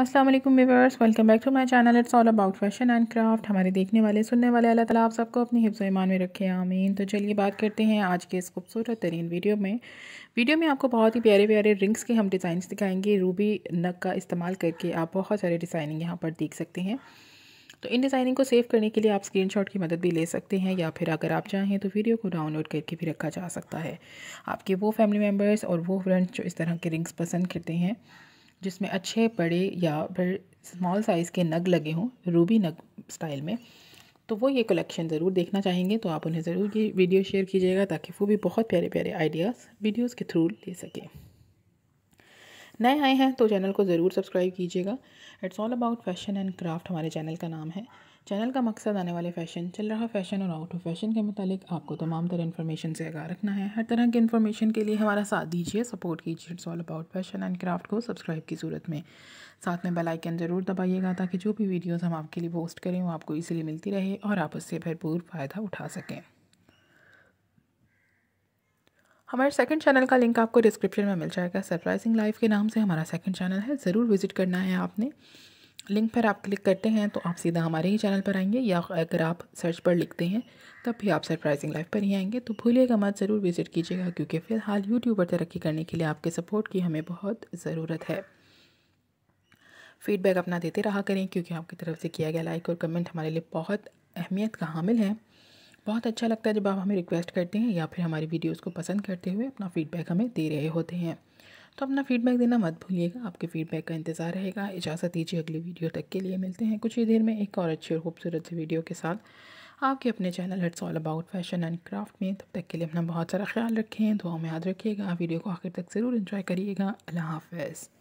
अस्सलाम वालेकुम welcome back to my channel it's all about fashion and craft हमारे देखने वाले सुनने वाले अल्लाह ताला आप सबको अपनी हिफ्ज़ ईमान में रखे आमीन तो चलिए बात करते हैं आज के इस खूबसूरत तरीन वीडियो में वीडियो में आपको बहुत ही प्यारे प्यारे रिंग्स के हम डिज़ाइन दिखाएंगे रूबी नग का इस्तेमाल करके आप बहुत सारे डिज़ाइनिंग यहाँ पर देख सकते हैं तो इन डिज़ाइनिंग को सेव करने के लिए आप स्क्रीनशॉट की मदद भी ले सकते हैं या फिर अगर आप चाहें तो वीडियो को डाउनलोड करके भी रखा जा सकता है आपके वो फैमिली मेम्बर्स और वो फ्रेंड्स जो इस तरह के रिंग्स पसंद करते हैं जिसमें अच्छे बड़े या फिर स्मॉल साइज़ के नग लगे हों रूबी नग स्टाइल में तो वो ये कलेक्शन ज़रूर देखना चाहेंगे तो आप उन्हें ज़रूर ये वीडियो शेयर कीजिएगा ताकि वो भी बहुत प्यारे प्यारे आइडियाज़ वीडियोज़ के थ्रू ले सकें नए आए हैं तो चैनल को ज़रूर सब्सक्राइब कीजिएगा it's all about fashion and craft हमारे चैनल का नाम है चैनल का मकसद आने वाले फ़ैशन चल रहा फ़ैशन और आउट ऑफ फैशन के मुतालिक आपको तमाम तरह इन्फॉर्मेशन से आगा रखना है हर तरह की इन्फॉर्मेशन के लिए हमारा साथ दीजिए सपोर्ट कीजिए it's all about fashion and craft को सब्सक्राइब की सूरत में साथ में बेल आइकन ज़रूर दबाइएगा ताकि जो भी वीडियोज हम आपके लिए पोस्ट करें वो आपको इसीलिए मिलती रहे और आप उससे भरपूर फ़ायदा उठा सकें हमारे सेकंड चैनल का लिंक आपको डिस्क्रिप्शन में मिल जाएगा सरप्राइजिंग लाइफ के नाम से हमारा सेकंड चैनल है ज़रूर विज़िट करना है आपने लिंक पर आप क्लिक करते हैं तो आप सीधा हमारे ही चैनल पर आएंगे या अगर आप सर्च पर लिखते हैं तब भी आप सरप्राइजिंग लाइफ पर ही आएंगे तो भूलिएगा मत ज़रूर विज़िट कीजिएगा क्योंकि फ़िलहाल यूट्यूब पर तरक्की करने के लिए आपके सपोर्ट की हमें बहुत ज़रूरत है फीडबैक अपना देते रहा करें क्योंकि आपकी तरफ से किया गया लाइक और कमेंट हमारे लिए बहुत अहमियत का हामिल है बहुत अच्छा लगता है जब आप हमें रिक्वेस्ट करते हैं या फिर हमारी वीडियोज़ को पसंद करते हुए अपना फीडबैक हमें दे रहे होते हैं तो अपना फीडबैक देना मत भूलिएगा आपके फीडबैक का इंतज़ार रहेगा इजाज़त दीजिए अगली वीडियो तक के लिए मिलते हैं कुछ ही देर में एक और अच्छी और खूबसूरत सी वीडियो के साथ आपके अपने channel it's all about fashion and craft में तब तक के लिए अपना बहुत सारा ख्याल रखें दुआ में याद रखिएगा वीडियो को आखिर तक ज़रूर इन्जॉय करिएगा अल्लाह हाफ